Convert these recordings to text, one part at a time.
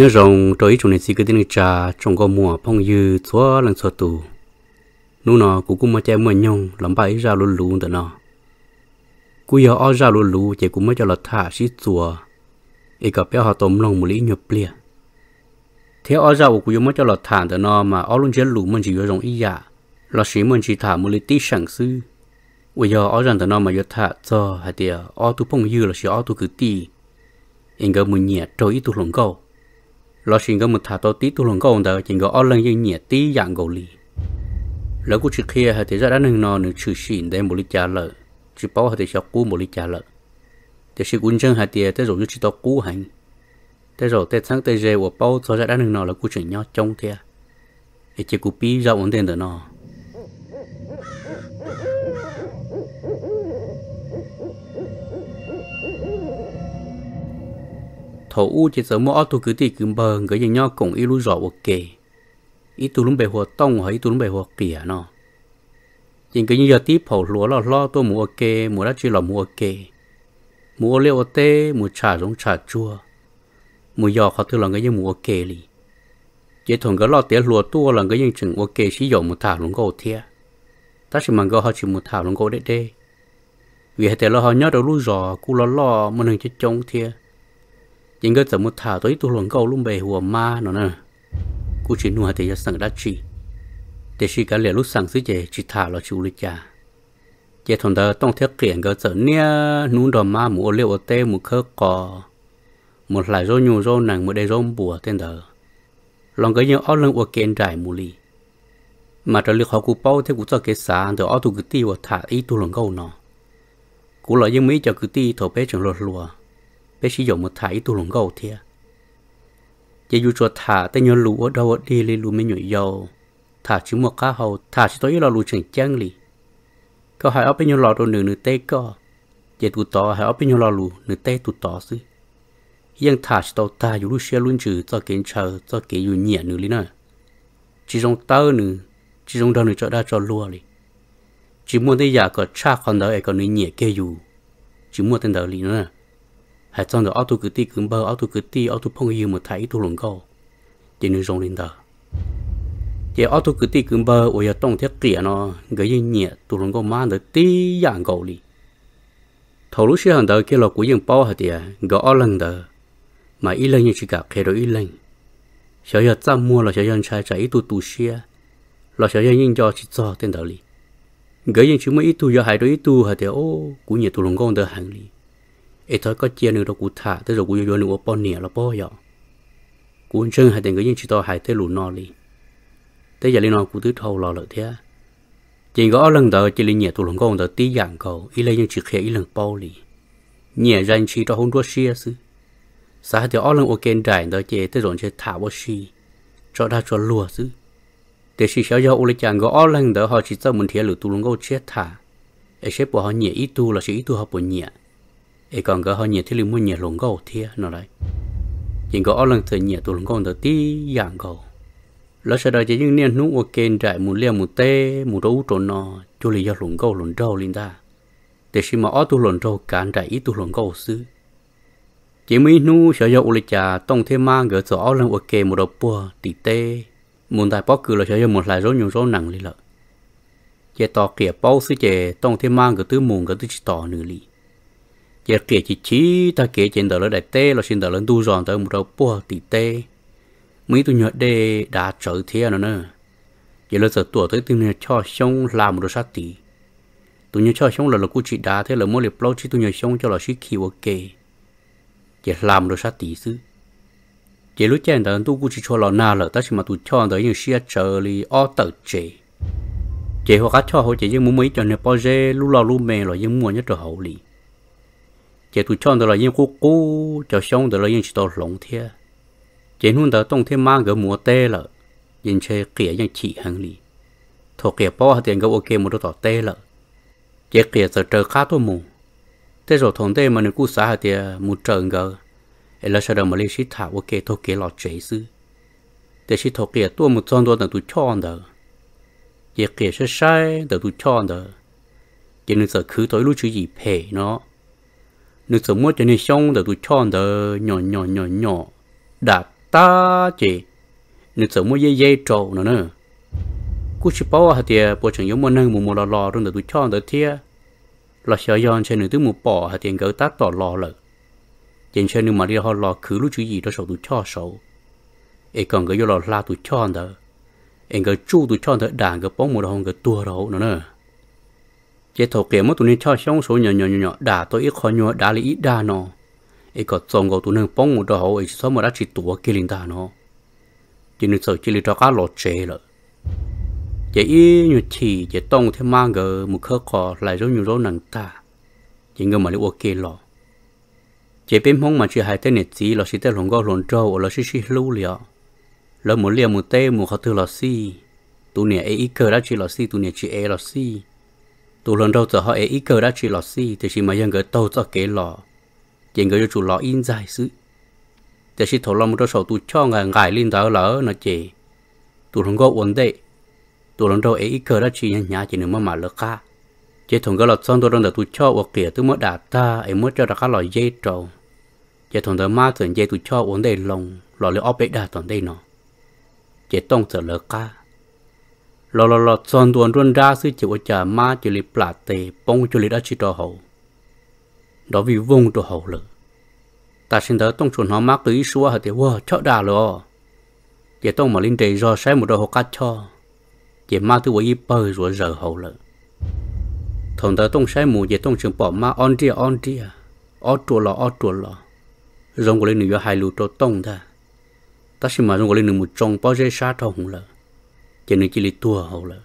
nhớ rồng trôi trong nền chỉ cái tiếng trà trong có mùa phong dư xóa lần xóa tù nụ nọ cũng cũng mà chạy mùa nhung làm bãi ra lù lù tận nọ cú giờ ở ra lù lù chạy cũng mới cho là thả xí xùa ấy cả bé họ tôm lòng một lý nhập lìa thế ở ra của cũng mới cho là thả tận nọ mà ở luôn chơi lù mình chỉ nhớ rồng ý dạ là xí mình chỉ thả một lý tí sẵn sư bây giờ ở rằng tận nọ mà nhớ thả cho hai thì ở tu phong dư là xí ở tu cứ tì anh gặp mình nhẹ trôi ít tu lồng câu lo xin cái một thả to tí tu lòng cầu đó chỉ có ở lần như nhẹ tí dạng cầu lì lỡ cũng chỉ kia hay thế ra đã nâng nó nửa chữ xin để một lít trà lợ chỉ bảo hay thế sao cú một lít trà lợ thế sự quân chân hay thế thế rồi chỉ to cú hành thế rồi thế sáng thế giờ của bảo cho ra đã nâng nó là cú chuyện nhau trong thế thì chỉ cú pí ra ổn tiền được nó thổ u chỉ sợ mua auto cứ thì cứ bờ người dành nhau cũng ilu rõ ok ít tụi lúng bề hồ tông hay ít tụi lúng bề hồ kìa nó nhưng cái như giờ tí phổ lúa lo lo tôi mua ok mua đã chỉ là mua ok mua liệu tê mua trà giống trà chua mua giò khó thứ là người như mua ok lì chỉ thằng cái lo tía lúa tua là người như chừng ok chỉ dọn một thảo luôn gầu thiệt, ta chỉ mang gầu họ chỉ một thảo luôn gầu đấy đấy vì hệ tế lo họ nhớ đầu lúa giò cu lo lo mà đừng chết chống thiệt chính cái tầm một thả tới tu luồng câu luôn bề hùa ma nó nè cú chỉ nuôi thì sẵn đã chi để chỉ cái lẽ lúc sẵn xứ chế chỉ thả là chú lịch cha chế thằng đó ต้องเทียบเกี่ยงก็จะเนี่ยนู้นดอมมาหมูเลี้ยวเต้หมูเคอกอหมดหลายโซนยูโซนหนังหมดได้โซนบัวเต้นเถอะลองก็ยังเอาเรื่องอวเกนใจมูลีมาจะเลือกเขากูเป้าเท่กูจะเกษาแต่เอาตุกตีว่าถ่าอีตุหลงเก้าเนาะกูเลยยังไม่จะกูตีถอเป้จนรถลัว bé sử dụng một thải tu lùng gầu thia giờ thả tay nhớ lũ ở đâu đi lấy lũ mới nhảy dầu thả chỉ một cá hầu thả chỉ tối là chẳng chăng lì có hai ở bên nhau lò đồ nửa nửa tê co giờ tụ tỏ hai ở bên nhau lò nửa tê tụ tỏ xứ nhưng thả chỉ tàu ta dù lũ luôn chữ cho kiến chờ cho kế dù nhẹ nửa lý nè chỉ trong tơ nửa chỉ trong đó nửa cho đa cho lúa lì chỉ muốn thấy giả có cha con đó ấy còn nửa nhẹ kia chỉ muốn tên đó lì nữa 还装着奥图格地根包奥图格地奥图朋友们太多人高，这能容忍的。这奥图格地根包我要冬天给呢，个一年都能够买的第样高哩。头路是很多，给了古人包下的，个二人的，买一人也是个开了一人。小要怎么了？小要才才一度读书，老小要人家去找点道理。个人全部一度要害到一度下的哦，古人都能够得很哩。ai thôi có chia nữa đâu cụ thả tới rồi cụ vô nữa bao nè là bao giờ cụ chân hai tiền cái những chỉ to hai tới lù nọ đi tới giờ lên nọ cụ tứ thâu lò lợi thế chỉ có lần đầu chỉ lên nhẹ tụ lòng con đầu tí dạng cầu ý lấy những chỉ khé ý lần bao đi nhẹ ra chỉ cho hôn đua xia sư xã thì ở lần ok đại đó chỉ tới rồi chỉ thả bao xì cho ra cho lùa sư để xí xéo giờ ô lê chàng có ở lần đó họ chỉ cho mình thiệt lử tụ lòng con chết thả ai xếp bỏ họ nhẹ ít tu là chỉ ít tu họ bỏ nhẹ ấy còn có họ nhiệt thì lưu muốn nhiệt lồng gầu thia nó đấy nhưng có lần thời nhiệt tụ lồng gầu tới tí dạng gầu lỡ sợ đời chỉ những niên nút ở kênh trại mù liều mù tê mù râu trộn nọ chú lý do lồng gầu lồng râu lên ta để khi mà ở tụ lồng râu cản trại ít tụ lồng gầu xứ chỉ mấy nu sợ do uli trà tông thêm mang gỡ sợ ở lần ở kênh mù đầu bùa tỉ tê muốn tại bóc cử là sợ do một lại rối nhiều rối nặng lên lợ chế tỏ kia bao xứ chế tông thêm mang gỡ tứ mùng gỡ tứ chỉ tỏ nửa lý giờ kia chỉ chỉ ta kia trên đời lớn đại tê là xin đời lớn tu dọn tới một đầu bùa tỷ tê mấy tu nhớ đê đã trở thế nó à nữa giờ lớn giờ tuổi tới tu nhớ cho sống làm một đồ sát tỷ tu nhớ cho sống là là cú chỉ đá thế là mỗi liệp lâu chỉ tu nhớ sống cho là sĩ khí ok giờ làm đồ sát tỷ xứ giờ lúc trên đời tu cú chỉ cho là na là ta chỉ mà tu cho đời những sĩ trở li o tờ chế chế hoặc cho họ chỉ những muốn mấy cho nên bao giờ lúc lo lúc mê rồi những muốn nhất trở hậu liền chế tụ chọn đó là yên cố cố cho xong đó là yên chỉ lồng thế chế hôm đó đông thế mang cái mùa tê là yên chế kia yên chỉ hàng lì thọ kia bao hạt tiền cái ok một đó tê là chế kia giờ chờ khá tôi mù thế rồi thằng tê mà nó cú hạt tiền một trời ngờ là sau đó mà lấy xí thả ok thọ kia là chế sư thế xí thọ kia tôi một chọn đó là kia sẽ sai đó tụ chọn đó chế nên giờ cứ tối lúc chứ gì phê nó nước sông mua cho nên xong rồi tôi chọn đỡ nhỏ nhỏ nhỏ nhỏ đã ta chị nước sông mua dây dây trâu nữa nữa cú chỉ bảo hạt tiền bỏ trưởng giống muốn nâng một một lò lò rồi tôi chọn đỡ thia là sợ yon cho nên tôi một bỏ hạt tiền gỡ tát tỏ lò lợ trên trên nên mà đi họ lò cứ lúc chú gì đó sầu tôi cho sầu ấy còn gỡ vô lò la tôi chọn đỡ anh gỡ chu tôi chọn đỡ đàn gỡ bóng một hòn gỡ tua đâu nữa nữa chế thầu kể mất tụi nên cho xong số nhỏ nhỏ nhỏ đã tôi ít khó nhỏ đã lý ít đa nó ấy có trồng của tụi nên bóng một đầu ấy số mà đã chỉ tủa kia linh ta nó chỉ nên sợ chỉ lý cho cá lột chế rồi chế ý như chỉ chế tông thêm mang gờ một khơ cò lại rồi nhiều rồi nặng ta chỉ ngờ mà lý ok lọ chế bên mong mà chỉ hai tên nết gì là chỉ tên lồng gò lồng trâu là chỉ chỉ lưu liệu là một liều một tê một khó thứ là si tụi nè ấy ít cơ đã chỉ là si tụi nè chỉ ấy là si tụ lần đầu giờ họ ấy ít cơ đã chỉ lọ xi thì chỉ mà dân người tàu cho kế lọ chỉ người chủ lọ in dài xứ thì chỉ thổ lòng một sầu tụ cho ngài ngài lên đó lỡ nó chỉ tụ lần gỗ ổn đệ tụ lần đầu ấy ít cơ đã chỉ nhà nhà chỉ nếu mà mà lỡ ca chỉ thằng cái lọ son tụ lần đầu tụ cho ổn kia tụ mới đạt ta ấy mới cho ra các lọ dây trâu, chỉ thằng đó ma thường dây tụ cho ổn đệ lòng lọ lỡ ốp bể đả toàn đây nó chỉ tông sợ lỡ ca lo lo lo chọn tuần run ra sư chỉ có chả ma chỉ lì plà tề bông chỉ lì đã chỉ đồ hậu đó vì vùng đồ hậu lử ta xin đỡ tông chuẩn họ mắc tới xua hả thì wow chợ đà lọ chỉ tông mà linh đề do sai một đồ hậu cắt cho chỉ ma tôi với bơi rồi giờ hậu lử thằng đỡ tông sai mù chỉ tông trường bỏ ma on dia on dia ó chùa lọ ó chùa lọ rồng của linh nữ hai lù trâu tông ta ta xin mà rồng của linh nữ một trồng bao dây sa thằng lử chỉ nên chỉ lấy tua hậu là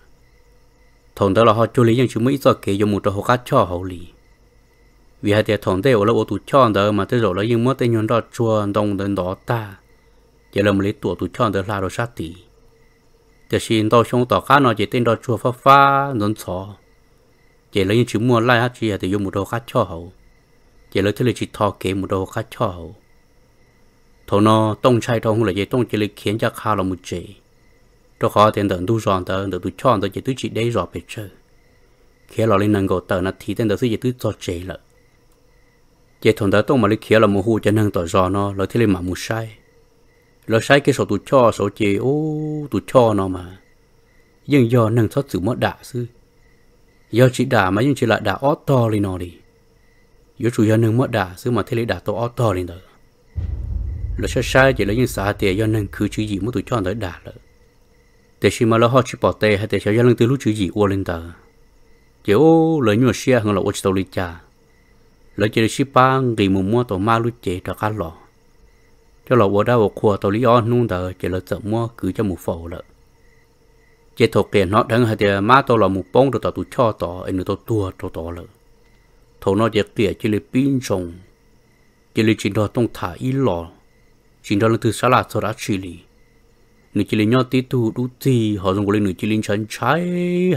thằng đó là họ chú lấy những chú mỹ do kế dùng một trò họ khác cho hậu lý vì hai tiệt thằng đấy ở lâu tụ cho đó mà tới rồi là những mất tên nhân đó chua đông đến đó ta chỉ là một lý tua tụ cho đó là rồi sát tỷ thì xin tao xong tao cá nó chỉ tên đó chua phá phá nón xó chỉ là những chú mua lại hát chỉ để dùng một đồ khác cho hậu chỉ là thứ lý chỉ thọ kế một đồ khác cho hậu thằng nó tông chai thằng là chỉ tông chỉ lấy khiến cho khá là một chế cho khó tiền tận tu giòn tờ được tu chọn tờ chỉ tu chỉ đây rõ bề chơi khi lò lên nâng cổ tờ là thì tiền tờ suy chỉ tu cho chế lợ chỉ thằng tờ tông mà lấy khi là mù hù cho nâng tờ giòn nó lỡ thế lên mà mù sai lỡ sai cái số tu cho số chỉ ô tu cho nó mà nhưng do nâng thoát sự mất đạ sư do chỉ đả mà nhưng chỉ là đả ót to lên nó đi yếu chủ do nâng mất đả sư mà thế lấy đả to ót to lên tờ lỡ sai sai chỉ lấy những xã tiệt do nâng cứ chữ gì muốn tu cho tờ đả lợ để xem mà lo họ chỉ bỏ tay hay để cho gia đình từ lúc chữ gì uo lên tờ chỉ lấy lời nhua xe hàng là ô chỉ tàu lịch cha lấy chỉ để xem ba ngày mùng mua tàu ma lúc chế cho cá lò cho lò e uo đau uo khua tàu lý on nung tờ chỉ là sợ mua cứ cho mù phổ lợ chỉ thuộc kiện nó đang hay để ma tàu là mù bông rồi tàu tụ cho tàu anh tàu tua tàu tàu lợ thầu nó chỉ kia chỉ là pin sông chỉ là chỉ đó tông thả ít lò chỉ đó là từ xa lạ sau đó chỉ lý nữ chỉ linh nhau tí tu đủ gì họ dùng cái nữ chỉ linh chân trái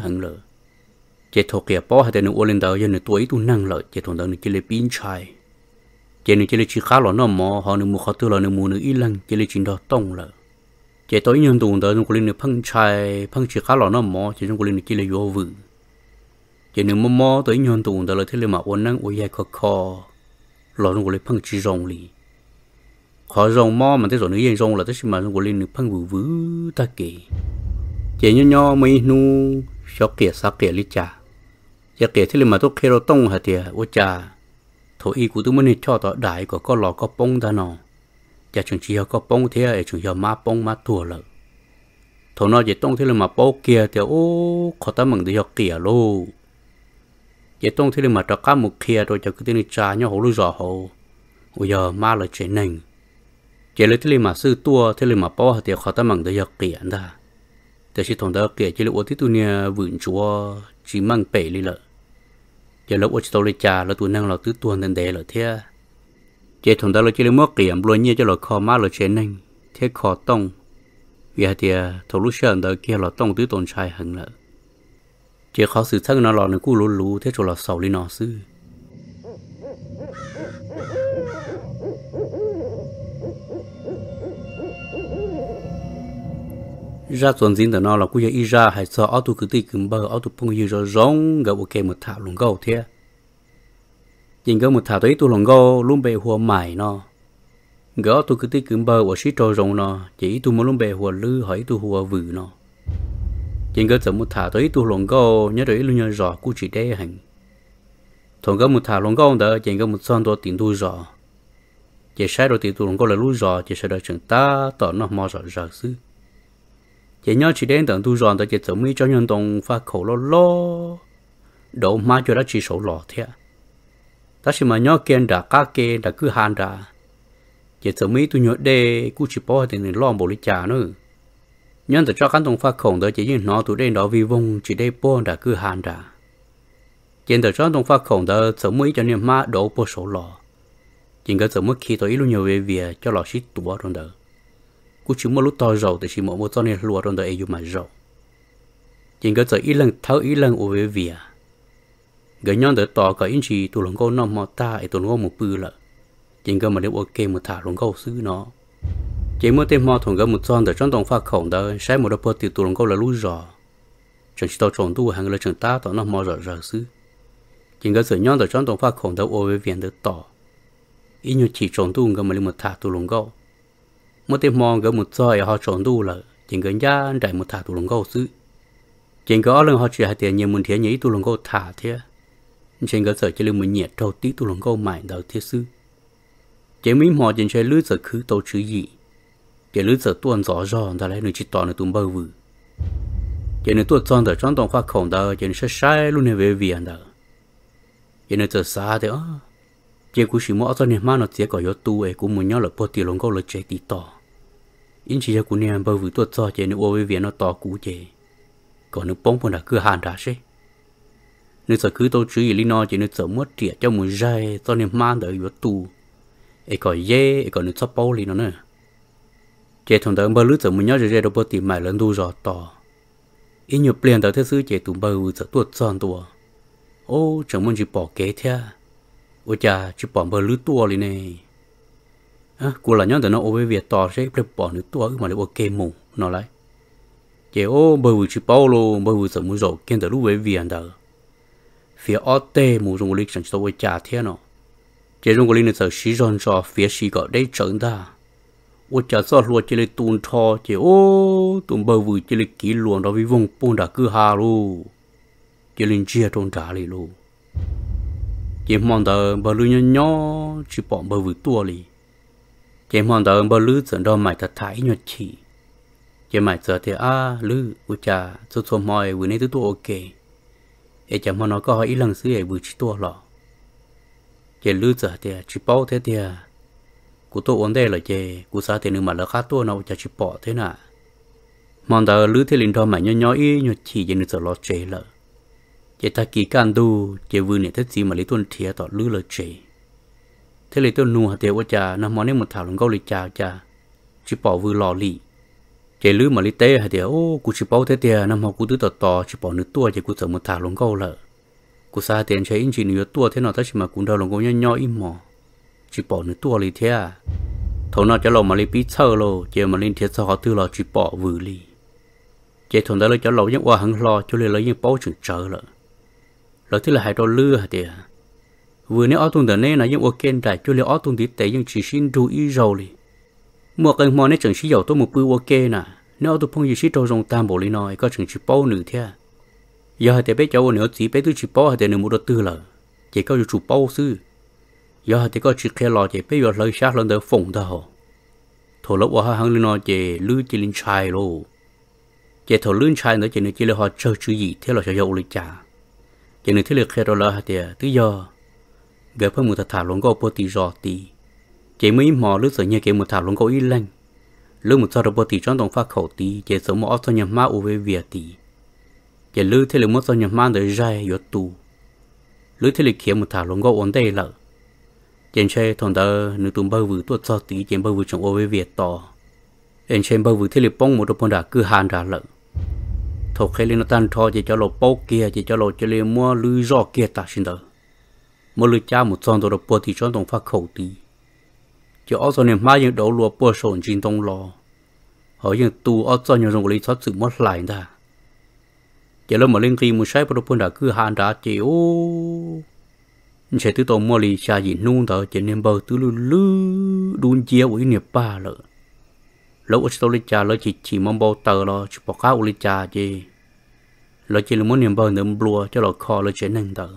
hẳn lờ chế thọ kia bỏ hai tay nữ ôn lên đầu giờ nữ tuổi tu năng lợ chế thọ đầu nữ chỉ linh pin trái chế nữ chỉ linh chỉ khá lọ nó mò họ nữ mua khó tư lọ nữ mua nữ y lăng chỉ linh chỉ đó tông lợ chế tối nhân tụng đầu dùng cái nữ phăng trái phăng chỉ khá lọ nó mò chế dùng cái nữ chỉ linh vô vự chế nữ mò mò tối nhân tụng đầu là thế là mà ôn năng ôn dài khó khó lọ dùng cái phăng chỉ rong lì khó rồng mò mà tới rồi nữ yên rồng là tới mà rồng của linh phăng vú vú ta kì chỉ nhỏ nhỏ mấy nu cho kìa sao kìa lý cha giờ kìa thế mà tôi kêu tông hả tiệt ô cha thôi y của tôi mới cho tỏ đại của có lò có bông ta nọ giờ chúng chỉ có bông thế à chúng giờ má bông má thua lợ thôi nó chỉ tông thế mà bông kia thì ô khó ta mừng thì giờ kìa lô giờ tông thế mà cho cá một kia rồi cho cái tên cha nhỏ hồ lưu giò hồ bây giờ má là chuyện nành เจลิที่เลมาซื้อตัวที่เลมาป้อเดียเขาตั้งมังได้ยากเกียนได้แต่ชิทองได้เกียเจริญอวที่ตัวเนี่ยว่นชัวจีมั่งเป๋เลยละเจริญอวดชตโตเลยจ่าแล้วตัวนั่งเราตื้อตัวนันเดเลยเท่าเจทองได้เราเจริญเมื่อเกียนรวยเนี่ยจะเรอคอมาเราเชนนั่งเทียคอต้องเวียเดียทะลุเชิญได้เกียเราต้องตื้อตนชายหึงละเจเขาสื่อทั้งน้นหเอดในกู้รู้รู้เทียจเราเสาลีนอซื้อ ra tuần dính tờ nó là cũng giờ y ra hay sợ ô tô cứ tì cứng bờ ô tô phong yêu rồi rong gặp ok một thảo lùng gâu thế nhìn gặp một thảo tới tu lùng gâu luôn bề hùa mải nó gỡ tu cứ tì cứng bờ và xí trôi rồng nó chỉ tu muốn luôn bề hùa lư hỏi tu hùa vử nó nhìn gặp tờ một thảo tới tu lùng gâu nhớ đấy luôn nhớ rõ cũng chỉ để hành thằng gặp một thảo lùng gâu đó nhìn gặp một son đồ tiền tu rõ chỉ sai đồ tiền tu lùng gâu là lu rõ chỉ sai đồ chúng ta tỏ nó mò rõ rõ xứ chỉ nhớ chỉ đến tận tu dọn tới chỉ tự mi cho nhân tông pha khổ lo lo đổ má cho đã chỉ số lò thế ta chỉ mà nhớ kiên đã cá kê đã cứ hàn đã chỉ tự mi tu nhớ đê cú chỉ bỏ thì nên lo bộ lý trà nữa nhân tự cho cán tông pha khổ tới chỉ như nó tu đến đó vi vong chỉ đây bỏ đã cứ hàn đã chỉ tự cho tông pha khổ tới tự mi cho nên má đổ bỏ số lò chỉ cái tự mi khi tôi tới luôn nhiều về việc cho lò xít tu bỏ trong đời cú chỉ một lúc to rồi thì chỉ một một tuần này lúa trong đời ai mà rồi chỉ cái tới ít lần thấu ít lần ở về vỉa gần nhau tới to cái anh gì tụi lòng câu năm mà ta ấy tụi lòng một bự lợ chỉ cái mà nếu ok một thả lòng câu xứ nó chỉ mới thêm mà thằng gần một tuần đó trong đồng phát khổng đó sẽ một đợt bớt thì tụi lòng câu là lúa rồi chẳng chỉ tao trộn tu hàng lời chẳng ta tao nó mò rồi rồi xứ chính cái giờ nhóm đó trong đồng phát khổng đó ở về viện đó to ít nhiều chỉ trộn tu cái mà lấy một thả tụi lòng câu một tiếng mòn gỡ một soi họ chọn đu là chỉ gần ra đại một thả tụ lồng gấu sư chỉ có lần họ chỉ hai tiền nhiều muốn thế nhảy tụ lồng gấu thả thế chỉ có sợ chỉ lưu mình nhiệt trâu tí tụ lồng gấu mãi đầu thế sư chỉ mấy mò chỉ chơi lưới sợ khứ tàu chữ gì chỉ lưới sợ tuôn rõ rõ ra lấy nơi chỉ toàn là tụm bao vừa chỉ nơi tuôn tròn đời tròn toàn khoa khổng đời chỉ sẽ sai luôn nơi về viền đời chỉ nơi sợ xa thế ó chỉ cú chỉ mỗi ở nên mà nó chỉ có yếu tu ấy cũng muốn nhau là bỏ tiền lồng gấu là chạy tí to in chỉ cho cụ nè bơ vự tuột cho chế nữ ô với viện nó to cũ chế còn nữ bóng bông là cứ hàn ra xế nữ sợ cứ tôi chú ý lý nó chế nữ sợ mất trẻ cho mùi dây cho nên mang đợi yếu tù ấy còn dê ấy còn nữ sắp bao lý nó nữa chế thằng tớ bơ lướt sợ mùi nhớ rồi đâu bơ tìm mày lần đu rõ to in nhiều liền tớ thế sư chế tụm bơ vự sợ tuột son tùa ô chẳng muốn chỉ bỏ kế theo ôi chà chỉ bỏ bơ lướt tua lý này cô là nhóm tụi nó ôm việc to sẽ lấy bỏ nước tua mà lấy ok mù nó lại chỉ ô bởi vì chỉ bao lô bởi vì sợ muốn rồi kiên tới lúc về việc đó phía ở tê mù dùng lịch sản xuất với trả thiên nó chỉ dùng lịch sử sử dụng cho phía sử gọi đấy chẳng ta ô trả sao luôn chỉ lấy tuôn thọ chỉ ô tuôn bởi vì chỉ lấy kỹ luôn đó vì vùng bùn đã cứ hà luôn chỉ lên chia trong trả lại luôn chỉ mong tờ bởi lưu nhỏ nhỏ chỉ bỏ bởi vì tua liền chế mòn đó bao lư dẫn đó mày thật thái nhọt chỉ chế mày giờ thì à lư u cha số số mọi vừa nay tôi ok ê chả mòn nó có hỏi lần xưa ấy vừa chỉ tôi lọ chế lư giờ thì à, chỉ bao thế thì à. cú tôi ổn đây là chế cú sao thì nữa mà là khá tôi nó chả chỉ bỏ thế nào mòn đó lư thì linh đó mày nhoi nhoi ý nhọt chỉ chế nữa giờ lo chế lợ chế ta kỳ can du chế vừa này thế gì mà lấy tuần thiệt tỏ lư lợ chế เทเลตัวนูัวเตวจานำมอนี่หมดถาลงเกาหลีจาจาชิปอวือลอลีเจลือมาลิเต้ฮะเดียวโอ้ กูชิปอเทเตียนำมอกูตื้อต่อต่อชิปอนึกตัวเจกูเสมอถาลงเกาเลยกูซาเตียนใช้อินชินอย่ตัวเทนอทัชมากูเดาลงเกาย่ออิมอชิปอนึกตัวลิเทียทนอจะลงมาลิปิเชอร์โลเจมาลินเทียสเขาตื้อรอชิปอวือลีเจทนได้เลยจะลงยังว่าหังรอจะเลยเลยยังป้อถึงเจอเลยเราที่เลาหายโดนเลือดเดียว vừa nếu ở tuần tới nay là những ô kiến trải chưa liệu ở tuần tới tới những chỉ xin chú ý rồi đi. một cái món này chẳng chỉ dầu tôi một bữa ok kiến nè nếu tôi phong gì sĩ trâu rồng tam bộ li nói có chẳng chỉ bao nửa thế giờ thì tay bé cháu nữa chỉ bé tôi chỉ bao hai tay nữa một đợt tư là chỉ có chủ bao sư giờ thì có chỉ khe lò chỉ bé giờ lời sát lần đầu phồng ta hồ thổ lúc hoa hàng li nói chỉ lư chỉ linh trai luôn chỉ thổ lươn chai nữa chỉ nữa chỉ là họ chơi chữ gì thế là sẽ giàu li trả chỉ nữa thế là khe đó là hai tay tự do gỡ phải một thả lông gấu bò tì rò tì chỉ mới mò lướt sợi nhẹ kể một thả lông gấu ít lanh lướt một thao bò tì tròn đồng phát khẩu tì chỉ số mò sợi nhà má u về việt tì chỉ lướt thế là một sau nhà má đời ra yếu tù lướt thế là kia một thả lông gấu ổn đây lợ trên xe thằng đó nửa tụm bao vừa tuột sợi tì trên bao vừa trong u về việt to trên xe bao vừa thế là bông một đôi bông đã cứ hàn ra lợ thuộc khi lên nó tan thò chỉ cho lột bao kia chỉ cho lột cho lên mua lưỡi rò kia ta xin đỡ một lựa cha một chọn đồ bộ thì chọn đồng phát khẩu tí chỉ ở trong niệm mai những đầu lúa bộ sổn chính tông lò họ những tu ở trong những dòng lý thoát sự mất lại ra chỉ là một linh kỳ một sai bộ đã cứ hạn đã chịu sẽ tự tồn mua lì xa gì nung thở chế nên bờ tự lư lư đun chia với niệm ba lợ lúc ở trong lý cha lỡ chỉ chỉ mong bao tờ lo chụp bỏ cá lý cha chế lỡ chỉ là muốn niệm bờ niệm bùa cho lỡ kho lỡ chế năng thở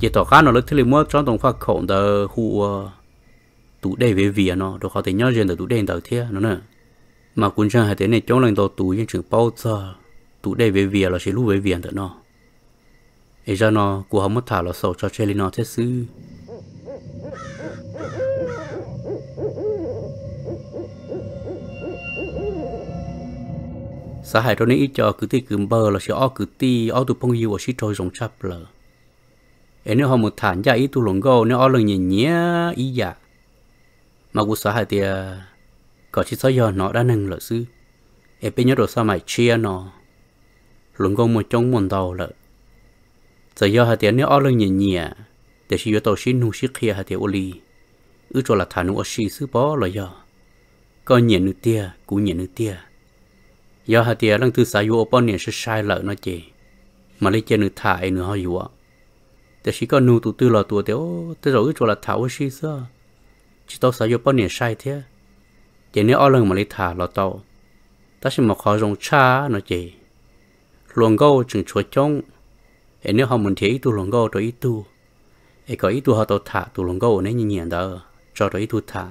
chỉ tỏ khá nó lúc thì mua trong tổng phát khổng tờ khu ờ, tủ đề về vỉa à, nó đồ khó thể nhớ riêng tờ tủ đề tờ thế nó nè mà cũng chẳng hề thế này chống lên tàu tủ trên trường bao giờ tủ đề về vỉa à, là sẽ lưu về vỉa à, tờ nó ấy ra nó của họ mất thả là sầu cho chơi lên nó thế xứ xã hải trong này ít cho cứ ti cứ bờ là sẽ o cứ ti o tụ phong yêu ở sĩ trôi rồng chắp lờ nếu họ một thản ra ý tu luyện go nếu ở lần nhìn nhé ý dạ mà cuộc xã hội thì à, có chỉ soi giờ nó đã nâng lợi sư ấy bây giờ đồ sao mày chia nó luyện go một trong một đầu lợi giờ giờ hạt tiền nếu ở lần nhìn nhỉ để chỉ yếu tàu xin nung xích kia hạt tiền oli ư cho là thản nung oxy sư bó lợi giờ có nhện nữa tia cú nhện nữa tia giờ hạt tiền đang thứ sáu yếu ở bên này sẽ sai lợi nó chỉ mà lấy chân nước thải nữa họ yếu แต่ชีก็นูตุตือหลอตัวเดียวแต่เราอึจวละถาวชีซะือชิโตสายปยปนเนี่ยใช่เถียเจเนี่ยอ้อเรื่องมาลิถาหลอโตาแต่ชิมาขอรงชาเนาะเจหลวงก็จึงชัวจงเอ็นเนี่ยเขาเหมือนเทียตัตหลวงก็ตัวอีตัวไอ้ก็อีตัวเขาตัวถาตวหลวงก็เนี่ยเงียบเด้อจอตัวอีตูถา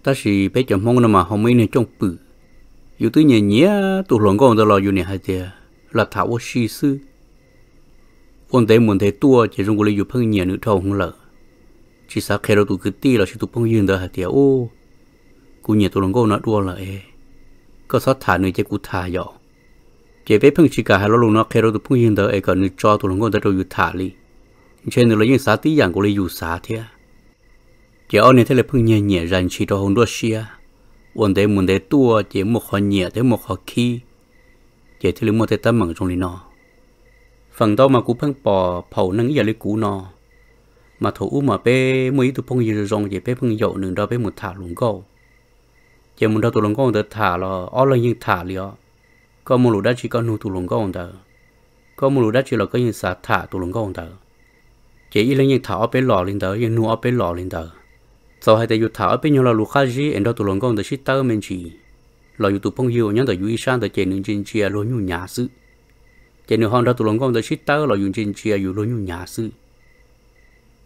แต่สิไปจะมองน่ะมาเขาไม่เนี่ยจงปื้ออยู่ตัวเนี่ยเนี่ยตวหลวงก็ตัวเราอยู่เนี่ยายเถียหลอถาวชีซื้อ quân tế muốn thế tua chỉ dùng lấy dùng nhà nữ trâu không lợ chỉ sao khi đầu tụi cứ ti là chỉ tụi phong yên đó hạt tiệt ô cú nhà tụi lòng cô nó đua lại có sát thả nữa chỉ cú thả dọ chỉ biết phong chỉ cả hai lúc nó khi đó tụi phong yên đó ấy còn nữ cho tụi lòng cô đó rồi thả đi trên nữa là những sát tí dạng của lấy dùng sát thế chỉ ở nơi thế là phong nhẹ nhẹ rằng chỉ cho hồn đua xia quân tế muốn thế tua chỉ một họ nhẹ thế một họ khi chỉ thế là một thế tâm mảng trong này nó phần đâu mà cú phân bỏ phẩu nâng giờ lấy cú nọ mà thủ u mà bé mấy tụ phong gì rồi rong gì bé phong dậu nương đó bé một thả lủng câu giờ muốn đâu tụ lủng câu được thả là ó lên nhưng thả liền có một lũ đã chỉ có nu tụ lủng câu đó có một lũ đã chỉ là có những sạt thả tụ lủng câu đó chỉ ít lên những thả ở bé lò lên đó nhưng nu ở bé lò lên đó sau hai tay yêu thả ở bên nhau là lũ khác gì anh đó tụ lủng câu được chỉ tao mình chỉ là yêu tụ phong dậu nhắn tới yêu sang tới chơi nương trên chia luôn nhu nhã sự chỉ nếu hòn đó tụi lông con tới sít tới là dùng trên chia dùng lối nhung nhà sư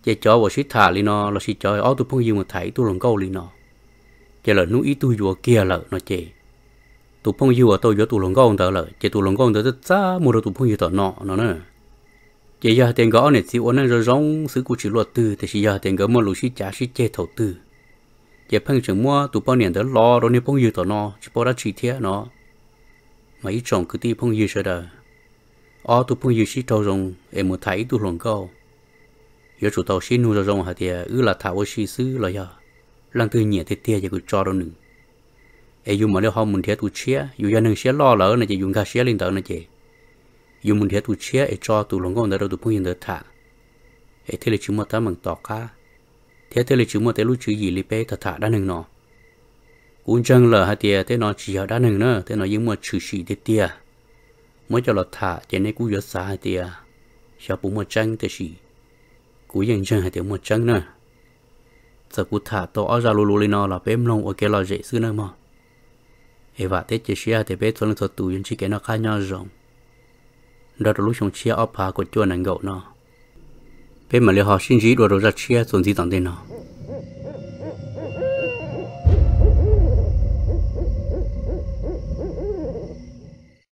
chỉ cho vào sít thả li nó là shit cho ở tụi phong yêu một thấy tụi lông câu li nó chỉ là nú ý tụi vừa kia là nó chỉ tụi phong yêu ở tôi vừa tụi lông con tới lợ chỉ tụi lông con tới rất xa một đầu tụi phong yêu tới nọ nó nè. chỉ giờ tiền gõ này chỉ ôn nên rồi giống xứ của chỉ luật tư thì chỉ giờ tiền gõ mà lối shit trả shit chê thầu tư chỉ phong chừng mua tụi phong niệm tới lo rồi niệm phong yêu tới nó chỉ bỏ ra chỉ thế nó mấy chồng cứ ti phong yêu sẽ đời ở tụ phong yêu sĩ trâu rồng em muốn thấy tụ luồng câu giờ chủ tàu xin nuôi rồng hả thì ư là thảo sĩ sư là giờ lần thứ nhì thì tia giờ cứ cho đâu nữa em dùng mà nếu không mình thiết tụ chia dù giờ nâng chia lo lỡ này chỉ dùng cả chia lên tờ này chỉ dùng mình thiết tụ chia em cho tụ luồng câu này đâu tụ phong yên đỡ thả em thế là chúng mà ta bằng tỏ cả thế thế là chúng mà tới lúc chữ gì lipe thật thả đã nừng nọ cũng chẳng là hả thì thế nó chỉ ở đã nừng nữa thế nó dùng mà chữ sĩ thì tia mới cho lọt thả chỉ nên cú giật xa hai tia cho bố một chân thì chỉ cú yên chân hai tiếng một chân nữa giờ cú thả to ở ra lù lù lên nó là bém lông ok là dễ xưa nữa mà em và thế chỉ xia thì bé thôi là thôi tù yên chỉ cái nó khá nhau rộng đó là lúc chúng chia ốp phá của chua nàng gậu nó bé mà liệu họ xin dí đồ đồ ra chia tồn gì tặng tên nó